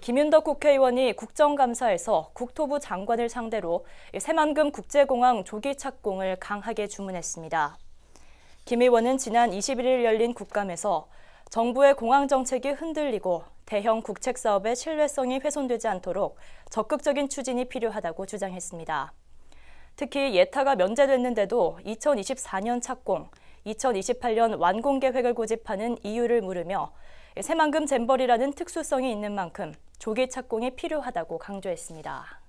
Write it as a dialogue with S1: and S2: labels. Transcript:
S1: 김윤덕 국회의원이 국정감사에서 국토부 장관을 상대로 새만금 국제공항 조기 착공을 강하게 주문했습니다. 김 의원은 지난 21일 열린 국감에서 정부의 공항 정책이 흔들리고 대형 국책 사업의 신뢰성이 훼손되지 않도록 적극적인 추진이 필요하다고 주장했습니다. 특히 예타가 면제됐는데도 2024년 착공, 2028년 완공 계획을 고집하는 이유를 물으며 예, 새만금 잼벌이라는 특수성이 있는 만큼 조개 착공이 필요하다고 강조했습니다.